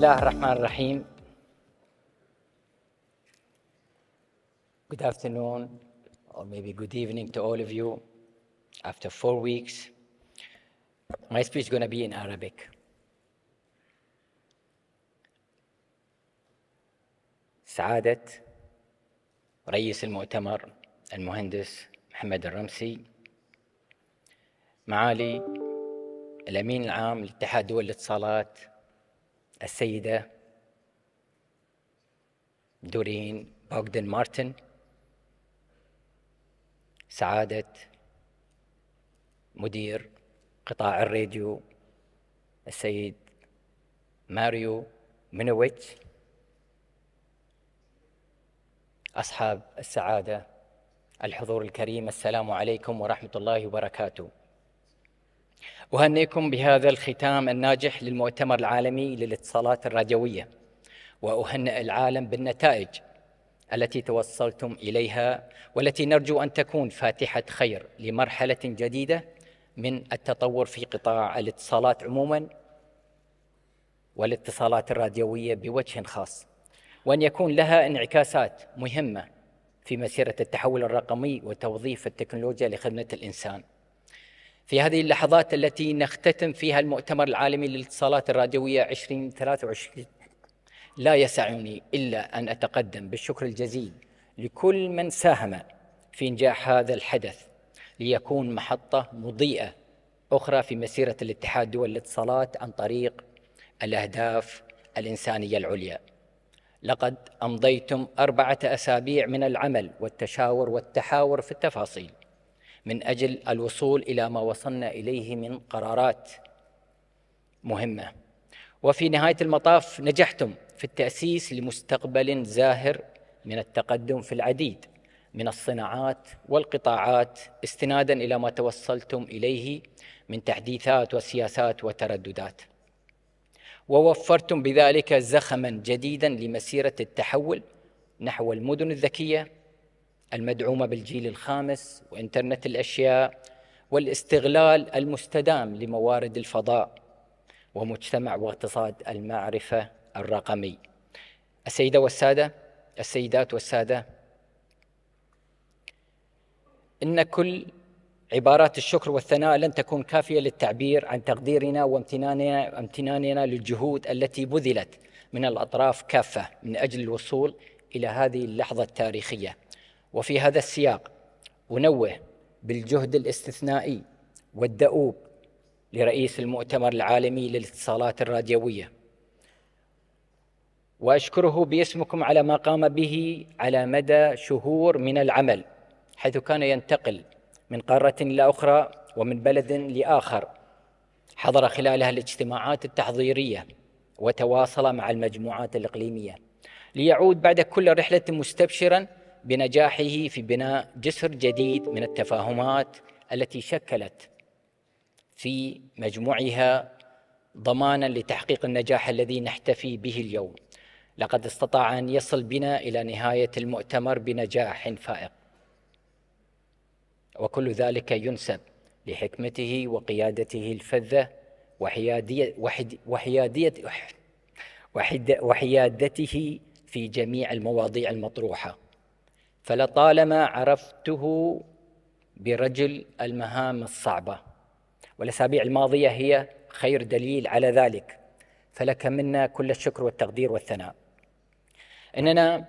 الله الرحمن الرحيم Good afternoon, or maybe good evening to all of you. After four weeks, my speech is going to be in Arabic. سعادة رئيس المؤتمر المهندس محمد الرمسي معالي الأمين العام لاتحاد دول الاتصالات السيدة دورين بوغدن مارتن سعادة مدير قطاع الراديو السيد ماريو منويتش أصحاب السعادة الحضور الكريم السلام عليكم ورحمة الله وبركاته أهنئكم بهذا الختام الناجح للمؤتمر العالمي للاتصالات الراديوية وأهنئ العالم بالنتائج التي توصلتم إليها والتي نرجو أن تكون فاتحة خير لمرحلة جديدة من التطور في قطاع الاتصالات عموما والاتصالات الراديوية بوجه خاص وأن يكون لها انعكاسات مهمة في مسيرة التحول الرقمي وتوظيف التكنولوجيا لخدمة الإنسان في هذه اللحظات التي نختتم فيها المؤتمر العالمي للاتصالات الراديوية 2023 لا يسعني إلا أن أتقدم بالشكر الجزيل لكل من ساهم في إنجاح هذا الحدث ليكون محطة مضيئة أخرى في مسيرة الاتحاد دول الاتصالات عن طريق الأهداف الإنسانية العليا لقد أمضيتم أربعة أسابيع من العمل والتشاور والتحاور في التفاصيل من اجل الوصول الى ما وصلنا اليه من قرارات مهمه وفي نهايه المطاف نجحتم في التاسيس لمستقبل زاهر من التقدم في العديد من الصناعات والقطاعات استنادا الى ما توصلتم اليه من تحديثات وسياسات وترددات ووفرتم بذلك زخما جديدا لمسيره التحول نحو المدن الذكيه المدعومه بالجيل الخامس وانترنت الاشياء والاستغلال المستدام لموارد الفضاء ومجتمع واقتصاد المعرفه الرقمي. السيده والساده السيدات والساده ان كل عبارات الشكر والثناء لن تكون كافيه للتعبير عن تقديرنا وامتناننا امتناننا للجهود التي بذلت من الاطراف كافه من اجل الوصول الى هذه اللحظه التاريخيه. وفي هذا السياق انوه بالجهد الاستثنائي والدؤوب لرئيس المؤتمر العالمي للاتصالات الراديويه واشكره باسمكم على ما قام به على مدى شهور من العمل حيث كان ينتقل من قاره الى اخرى ومن بلد لاخر حضر خلالها الاجتماعات التحضيريه وتواصل مع المجموعات الاقليميه ليعود بعد كل رحله مستبشرا بنجاحه في بناء جسر جديد من التفاهمات التي شكلت في مجموعها ضمانا لتحقيق النجاح الذي نحتفي به اليوم لقد استطاع ان يصل بنا الى نهايه المؤتمر بنجاح فائق وكل ذلك ينسب لحكمته وقيادته الفذه وحياديه وحياديه وحيادته في جميع المواضيع المطروحه فلطالما عرفته برجل المهام الصعبة والأسابيع الماضية هي خير دليل على ذلك فلك منا كل الشكر والتقدير والثناء إننا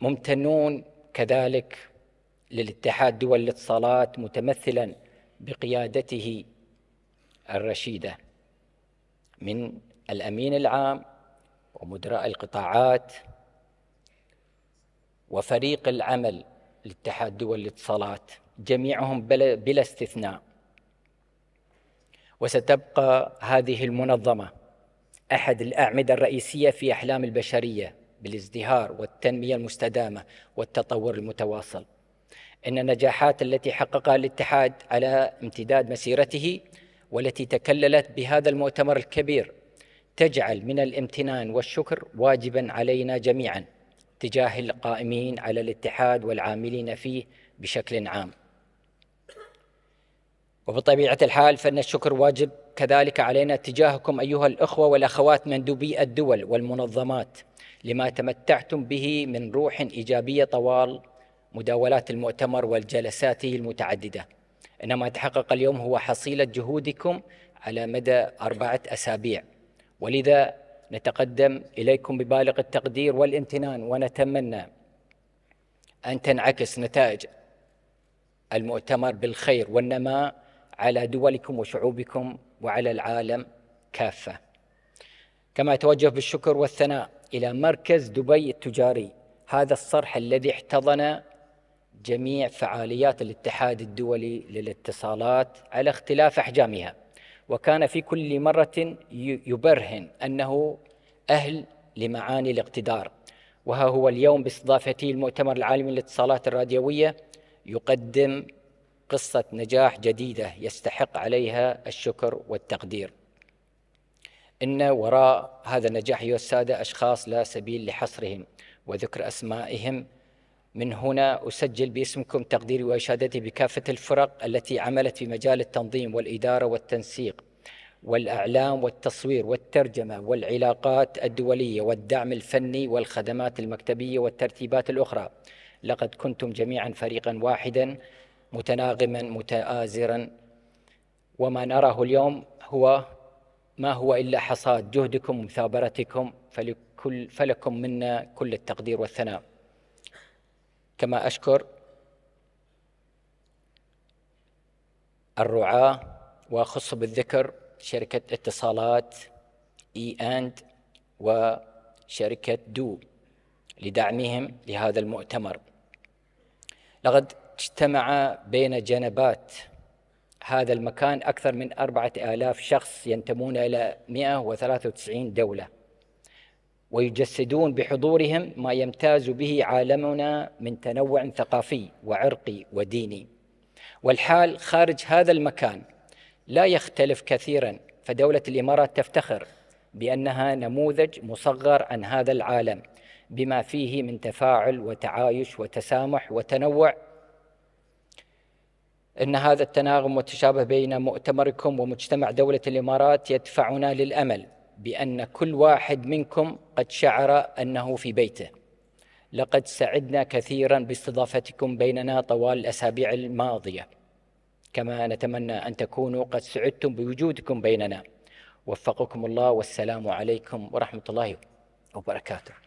ممتنون كذلك للاتحاد دول الاتصالات متمثلا بقيادته الرشيدة من الأمين العام ومدراء القطاعات وفريق العمل لاتحاد دول الاتصالات جميعهم بلا, بلا استثناء وستبقى هذه المنظمه احد الاعمده الرئيسيه في احلام البشريه بالازدهار والتنميه المستدامه والتطور المتواصل ان النجاحات التي حققها الاتحاد على امتداد مسيرته والتي تكللت بهذا المؤتمر الكبير تجعل من الامتنان والشكر واجبا علينا جميعا تجاه القائمين على الاتحاد والعاملين فيه بشكل عام وبطبيعة الحال فإن الشكر واجب كذلك علينا تجاهكم أيها الأخوة والأخوات مندوبي الدول والمنظمات لما تمتعتم به من روح إيجابية طوال مداولات المؤتمر والجلسات المتعددة إن ما تحقق اليوم هو حصيلة جهودكم على مدى أربعة أسابيع ولذا نتقدم إليكم ببالغ التقدير والامتنان ونتمنى أن تنعكس نتائج المؤتمر بالخير والنماء على دولكم وشعوبكم وعلى العالم كافة كما أتوجه بالشكر والثناء إلى مركز دبي التجاري هذا الصرح الذي احتضن جميع فعاليات الاتحاد الدولي للاتصالات على اختلاف أحجامها وكان في كل مرة يبرهن أنه أهل لمعاني الاقتدار وها هو اليوم باستضافته المؤتمر العالمي للاتصالات الراديوية يقدم قصة نجاح جديدة يستحق عليها الشكر والتقدير إن وراء هذا النجاح أيها السادة أشخاص لا سبيل لحصرهم وذكر أسمائهم من هنا أسجل باسمكم تقديري وإشادتي بكافة الفرق التي عملت في مجال التنظيم والإدارة والتنسيق والإعلام والتصوير والترجمة والعلاقات الدولية والدعم الفني والخدمات المكتبية والترتيبات الأخرى لقد كنتم جميعا فريقا واحدا متناغما متآزرا وما نراه اليوم هو ما هو إلا حصاد جهدكم ومثابرتكم فلكل فلكم منا كل التقدير والثناء كما أشكر الرعاة وأخص بالذكر شركة اتصالات إي e أند وشركة دو لدعمهم لهذا المؤتمر لقد اجتمع بين جنبات هذا المكان أكثر من أربعة آلاف شخص ينتمون إلى 193 دولة ويجسدون بحضورهم ما يمتاز به عالمنا من تنوع ثقافي وعرقي وديني والحال خارج هذا المكان لا يختلف كثيرا فدولة الإمارات تفتخر بأنها نموذج مصغر عن هذا العالم بما فيه من تفاعل وتعايش وتسامح وتنوع ان هذا التناغم والتشابه بين مؤتمركم ومجتمع دوله الامارات يدفعنا للامل بأن كل واحد منكم قد شعر أنه في بيته لقد سعدنا كثيرا باستضافتكم بيننا طوال الأسابيع الماضية كما نتمنى أن تكونوا قد سعدتم بوجودكم بيننا وفقكم الله والسلام عليكم ورحمة الله وبركاته